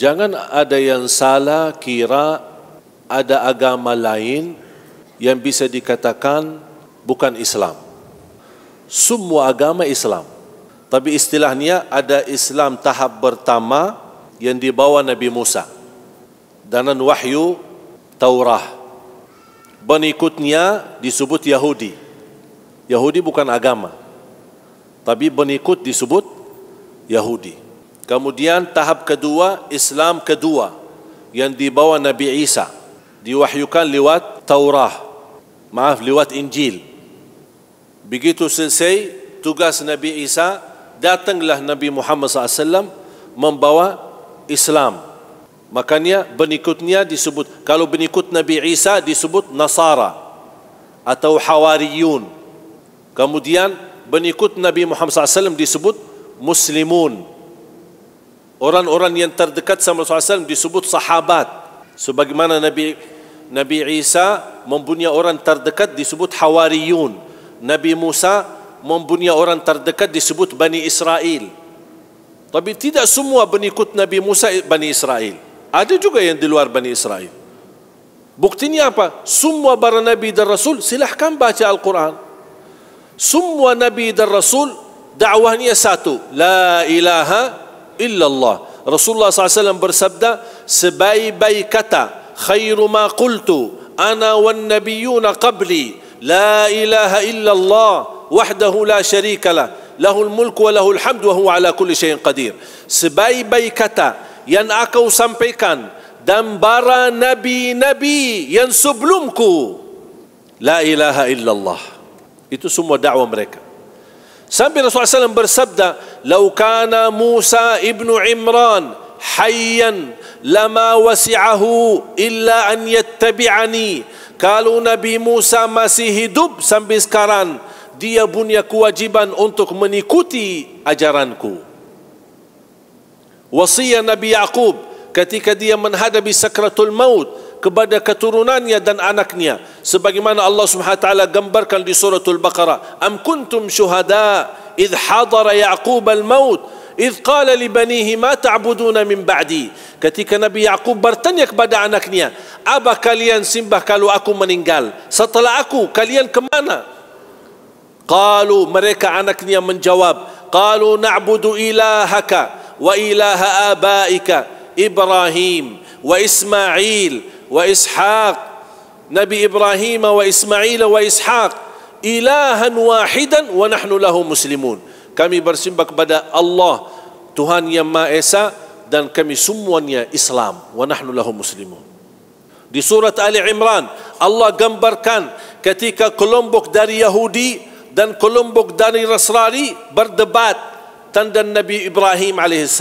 Jangan ada yang salah kira ada agama lain yang bisa dikatakan bukan Islam. Semua agama Islam. Tapi istilahnya ada Islam tahap pertama yang dibawa Nabi Musa. Danan wahyu Taurah. Benikutnya disebut Yahudi. Yahudi bukan agama. Tapi benikut disebut Yahudi. Kemudian tahap kedua Islam kedua yang dibawa Nabi Isa diwahyukan lewat Taurah, Maaf lewat Injil. Begitu selesai tugas Nabi Isa datanglah Nabi Muhammad SAW membawa Islam. Makanya berikutnya disebut kalau berikut Nabi Isa disebut Nasara atau Hawariyun. Kemudian berikut Nabi Muhammad SAW disebut Muslimun orang-orang yang terdekat sama Rasulullah SAW disebut sahabat sebagaimana Nabi Nabi Isa mempunyai orang terdekat disebut Hawariyun Nabi Musa mempunyai orang terdekat disebut Bani Israel tapi tidak semua berikut Nabi Musa Bani Israel ada juga yang di luar Bani Israel buktinya apa? semua para Nabi dan Rasul silahkan baca Al-Quran semua Nabi dan Rasul dakwahnya satu La ilaha إلا الله رسول الله صلى الله عليه وسلم برسبدا سباي بيكتا خير ما قلت أنا والنبيون قبلي لا إله إلا الله وحده لا شريك له له الملك وله الحمد وهو على كل شيء قدير سباي ين ينأكو سمبيكان دمبر نبي نبي ينسب لمكو لا إله إلا الله itu semua dakwah mereka sampai Rasulullah SAW bersabda لو كان موسى ابن عمران حيا لما وسعه الا ان يتبعني قالوا نبي موسى مسيح دب سمبسكران دي بني كواجبان انتك منيكوتي اجرانكو وصي نبي يعقوب ketika dia menghadapi sakratul maut kepada keturunannya dan anaknya sebagaimana Allah Subhanahu taala gambarkan di al baqarah am kuntum syuhada إذ حضر يعقوب الموت إذ قال لبنيه ما تعبدون من بعدي كتيك نبي يعقوب برتنيك بدا أنكنيا أبا كاليان سيمبه قالوا أكو منينقال سطلع أكو كاليان كمانا قالوا مريكا أنكنيا من جواب قالوا نعبد إلهك وإله آبائك إبراهيم وإسماعيل وإسحاق نبي إبراهيم وإسماعيل وإسحاق ilahan wahidan wa nahnu lahu muslimun kami bersembah kepada Allah Tuhan yang Maha Esa dan kami semuanya Islam wa nahnu lahu muslimun di surat Ali Imran Allah gambarkan ketika kelompok dari Yahudi dan kelompok dari Nasrani berdebat tanda Nabi Ibrahim AS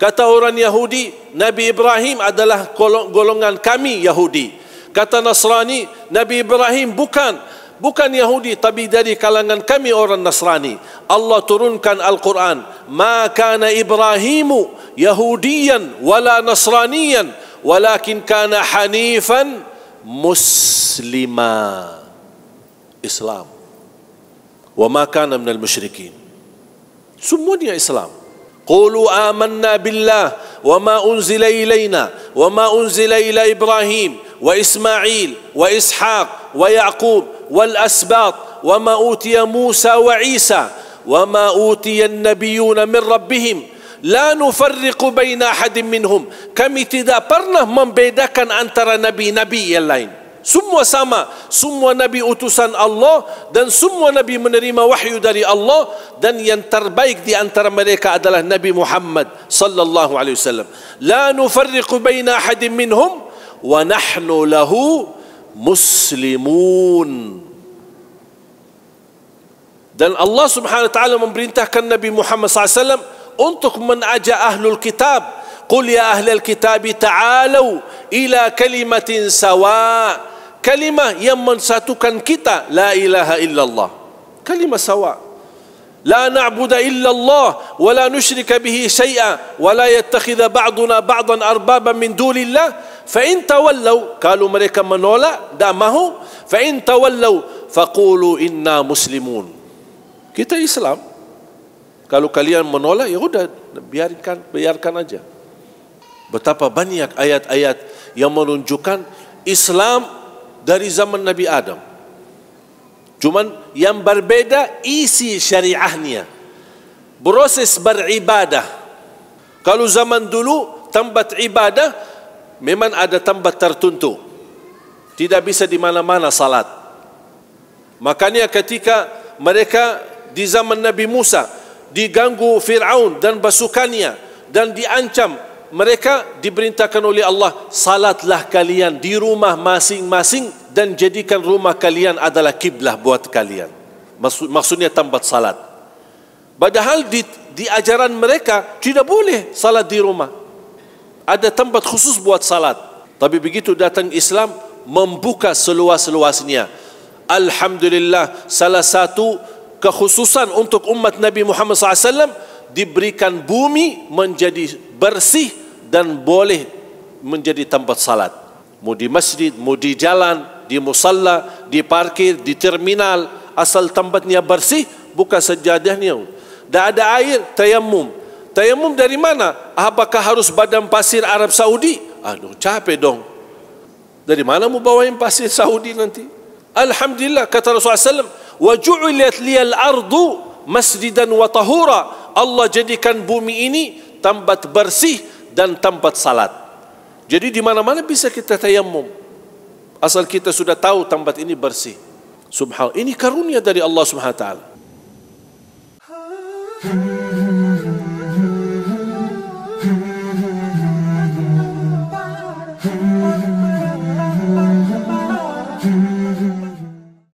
kata orang Yahudi Nabi Ibrahim adalah golongan kami Yahudi kata Nasrani Nabi Ibrahim bukan bukan Yahudi tapi dari kalangan kami orang Nasrani Allah turunkan Al-Quran ma kana Ibrahimu Yahudiyan wala Nasraniyan walakin kana Hanifan muslima Islam wa ma kana minal musyrikin semuanya Islam قولوا آمنا بالله وما أنزل إلينا وما أنزل إلى إبراهيم وإسماعيل وإسحاق ويعقوب والاسباط وما اوتي موسى وعيسى وما اوتي النبيون من ربهم لا نفرق بين احد منهم kami tidak pernah membedakan antara nabi-nabi yang lain semua sama semua nabi utusan Allah dan semua nabi menerima wahyu dari Allah dan yang terbaik di antara mereka adalah Nabi Muhammad sallallahu alaihi wasallam la nufarriqu baina ahadin minhum wa nahnu lahu muslimun Dan Allah Subhanahu wa taala memerintahkan Nabi Muhammad SAW untuk mengajak ahlul kitab. Qul ya ahlal kitab ta'alu ila kalimatin sawa. Kalimah yang mensatukan kita la ilaha illallah. Kalimah sawa. لا نعبد إلا الله ولا نشرك به شيئا ولا يتخذ بعضنا بعضا أربابا من دون الله فإن تولوا قالوا مريكا منولا دامه فإن تولوا فقولوا إنا مسلمون Kita Islam, kalau kalian menolak, ya sudah, biarkan, biarkan aja. Betapa banyak ayat-ayat yang menunjukkan Islam dari zaman Nabi Adam. Cuma yang berbeda isi syariahnya. Proses beribadah. Kalau zaman dulu tempat ibadah memang ada tempat tertentu. Tidak bisa di mana-mana salat. Makanya ketika mereka di zaman Nabi Musa diganggu Fir'aun dan basukannya dan diancam mereka diberintahkan oleh Allah salatlah kalian di rumah masing-masing dan jadikan rumah kalian adalah kiblah buat kalian Maksud, maksudnya tambat salat padahal di, di ajaran mereka tidak boleh salat di rumah ada tempat khusus buat salat tapi begitu datang Islam membuka seluas-luasnya Alhamdulillah salah satu kekhususan untuk umat Nabi Muhammad SAW diberikan bumi menjadi bersih dan boleh menjadi tempat salat. Mau di masjid, mau di jalan, di musalla, di parkir, di terminal, asal tempatnya bersih, bukan sejadahnya. Tak ada air, tayamum. Tayamum dari mana? Apakah harus badan pasir Arab Saudi? Aduh, capek dong. Dari mana mau bawain pasir Saudi nanti? Alhamdulillah, kata Rasulullah SAW, وجعلت لي الأرض مسجدا وطهورا Allah jadikan bumi ini tempat bersih dan tempat salat. Jadi di mana-mana bisa kita tayammum. Asal kita sudah tahu tempat ini bersih. Subhanallah. Ini karunia dari Allah Subhanahu wa taala. Hmm.